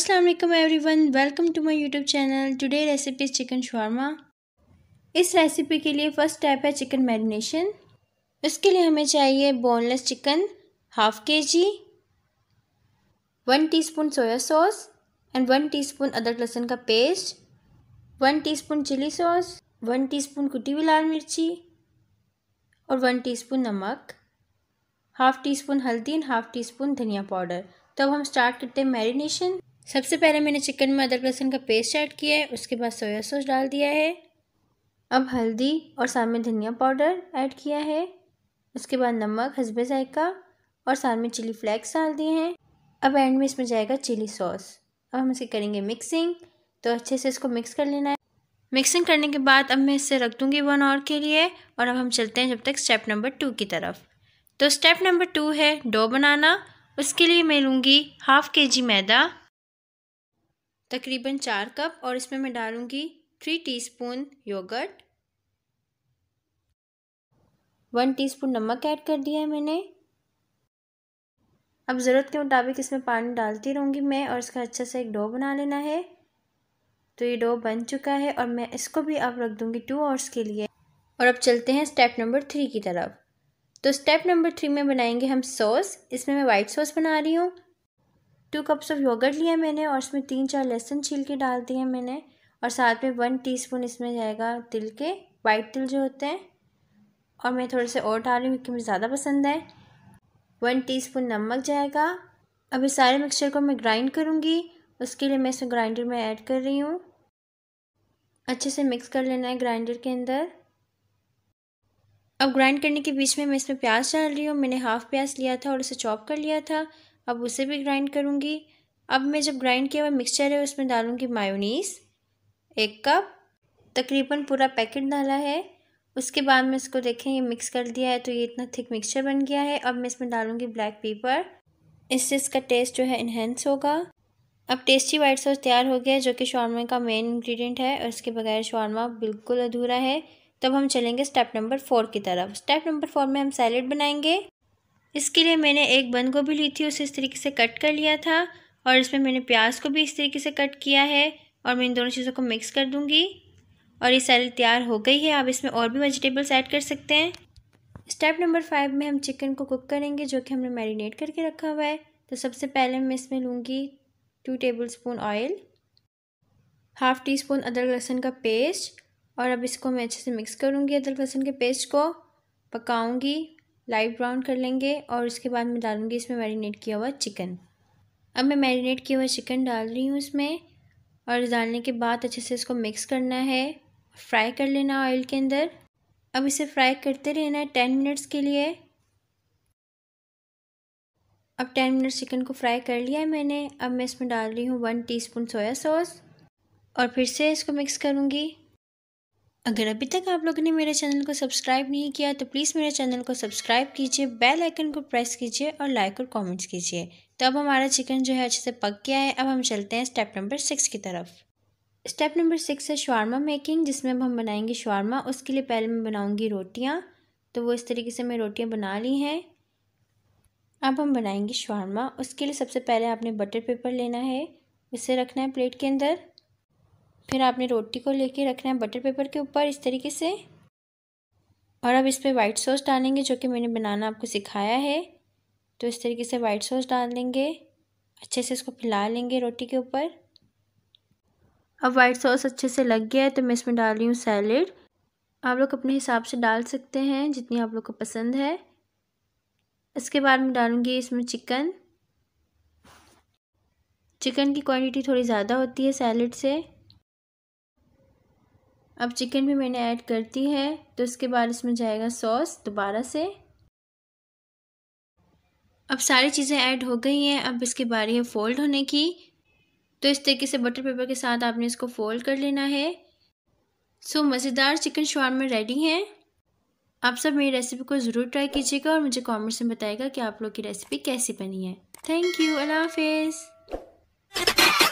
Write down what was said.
अस्सलाम everyone welcome to my YouTube channel today recipe chicken शवारमा इस रेसिपी के लिए फ़र्स्ट स्टेप है चिकन मैरिनेशन इसके लिए हमें चाहिए boneless chicken half K G one T soya sauce and one spoon अदरक लहसुन का paste one spoon chilli sauce one teaspoon कुटी हुई लाल मिर्ची और वन स्पून नमक हाफ़ टी स्पून हल्दी एंड हाफ़ टी स्पून धनिया पाउडर तब हम स्टार्ट करते हैं मैरिनेशन सबसे पहले मैंने चिकन में अदरक लहसुन का पेस्ट ऐड किया है उसके बाद सोया सॉस डाल दिया है अब हल्दी और साथ में धनिया पाउडर ऐड किया है उसके बाद नमक हसबे जायका और साथ में चिली फ्लेक्स डाल दिए हैं अब एंड में इसमें जाएगा चिली सॉस अब हम इसे करेंगे मिक्सिंग तो अच्छे से इसको मिक्स कर लेना है मिक्सिंग करने के बाद अब मैं इसे रख दूँगी वन आवर के लिए और अब हम चलते हैं जब तक स्टेप नंबर टू की तरफ तो स्टेप नंबर टू है डो बनाना उसके लिए मैं लूँगी हाफ़ के जी मैदा तकरीबन चार कप और इसमें मैं डालूँगी three teaspoon yoghurt one teaspoon नमक ऐड कर दिया है मैंने अब ज़रूरत के मुताबिक इसमें पानी डालती रहूँगी मैं और इसका अच्छा सा एक डो बना लेना है तो ये डो बन चुका है और मैं इसको भी अब रख दूँगी टू आवर्स के लिए और अब चलते हैं स्टेप नंबर थ्री की तरफ तो स्टेप नंबर थ्री में बनाएंगे हम सॉस इसमें मैं वाइट सॉस बना रही हूँ टू कप्स ऑफ योगर्ट लिया मैंने और इसमें तीन चार लहसुन छील के डाल दिए मैंने और साथ में वन टीस्पून इसमें जाएगा तिल के वाइट तिल जो होते हैं और मैं थोड़े से और डाल रही हूँ क्योंकि मुझे ज़्यादा पसंद है वन टीस्पून नमक जाएगा अब इस सारे मिक्सचर को मैं ग्राइंड करूँगी उसके लिए मैं इसमें ग्राइंडर में ऐड कर रही हूँ अच्छे से मिक्स कर लेना है ग्राइंडर के अंदर अब ग्राइंड करने के बीच में मैं इसमें प्याज डाल रही हूँ मैंने हाफ़ प्याज लिया था और उसे चॉप कर लिया था अब उसे भी ग्राइंड करूँगी अब मैं जब ग्राइंड किया हुआ मिक्सचर है उसमें डालूँगी मायोनीस एक कप तकरीबन पूरा पैकेट डाला है उसके बाद में इसको देखें ये मिक्स कर दिया है तो ये इतना थिक मिक्सचर बन गया है अब मैं इसमें डालूँगी ब्लैक पेपर इससे इसका टेस्ट जो है इन्हेंस होगा अब टेस्टी वाइट सॉस तैयार हो गया है जो कि शॉर्मा का मेन इंग्रेडिएंट है और इसके बगैर शॉर्मा बिल्कुल अधूरा है तब हम चलेंगे स्टेप नंबर फोर की तरफ स्टेप नंबर फोर में हम सैलड बनाएंगे इसके लिए मैंने एक बंद गोभी ली थी उसे इस तरीके से कट कर लिया था और इसमें मैंने प्याज को भी इस तरीके से कट किया है और मैं इन दोनों चीज़ों को मिक्स कर दूँगी और ये सैलड तैयार हो गई है आप इसमें और भी वेजिटेबल्स ऐड कर सकते हैं स्टेप नंबर फाइव में हम चिकन को कुक करेंगे जो कि हमने मैरिनेट करके रखा हुआ है तो सबसे पहले मैं इसमें लूँगी two tablespoon oil half teaspoon अदरक लहसुन का पेस्ट और अब इसको मैं अच्छे से मिक्स करूँगी अदरक लहसुन के पेस्ट को पकाऊँगी लाइट ब्राउन कर लेंगे और उसके बाद मैं डालूँगी इसमें मैरिनेट किया हुआ चिकन अब मैं मैरिनेट किया हुआ चिकन डाल रही हूँ इसमें और डालने के बाद अच्छे से इसको मिक्स करना है फ्राई कर लेना ऑयल के अंदर अब इसे फ्राई करते रहना है टेन मिनट्स के लिए अब टेन मिनट्स चिकन को फ्राई कर लिया है मैंने अब मैं इसमें डाल रही हूँ वन टीस्पून सोया सॉस और फिर से इसको मिक्स करूँगी अगर अभी तक आप लोगों ने मेरे चैनल को सब्सक्राइब नहीं किया तो प्लीज़ मेरे चैनल को सब्सक्राइब कीजिए बेल आइकन को प्रेस कीजिए और लाइक और कमेंट्स कीजिए तो अब हमारा चिकन जो है अच्छे से पक गया है अब हम चलते हैं स्टेप नंबर सिक्स की तरफ स्टेप नंबर सिक्स है शवारमा मेकिंग जिसमें अब हम बनाएंगे शवारमा उसके लिए पहले मैं बनाऊँगी रोटियाँ तो वो इस तरीके से मैं रोटियाँ बना ली हैं अब हम बनाएंगे शवारमा उसके लिए सबसे पहले आपने बटर पेपर लेना है उसे रखना है प्लेट के अंदर फिर आपने रोटी को लेके रखना है बटर पेपर के ऊपर इस तरीके से और अब इस पर वाइट सॉस डालेंगे जो कि मैंने बनाना आपको सिखाया है तो इस तरीके से वाइट सॉस डाल देंगे अच्छे से इसको फैला लेंगे रोटी के ऊपर अब वाइट सॉस अच्छे से लग गया है तो मैं इसमें डाल रही हूँ सैलेड आप लोग अपने हिसाब से डाल सकते हैं जितनी आप लोग को पसंद है इसके बाद मैं डालूँगी इसमें चिकन चिकन की क्वांटिटी थोड़ी ज़्यादा होती है सैलेड से अब चिकन भी मैंने ऐड कर दी है तो उसके बाद इसमें जाएगा सॉस दोबारा से अब सारी चीज़ें ऐड हो गई हैं अब इसकी बारी है फ़ोल्ड होने की तो इस तरीके से बटर पेपर के साथ आपने इसको फ़ोल्ड कर लेना है सो मज़ेदार चिकन शॉर्मा रेडी हैं आप सब मेरी रेसिपी को ज़रूर ट्राई कीजिएगा और मुझे कमेंट्स में बताएगा कि आप लोग की रेसिपी कैसी बनी है थैंक यू अल्लाह हाफिज़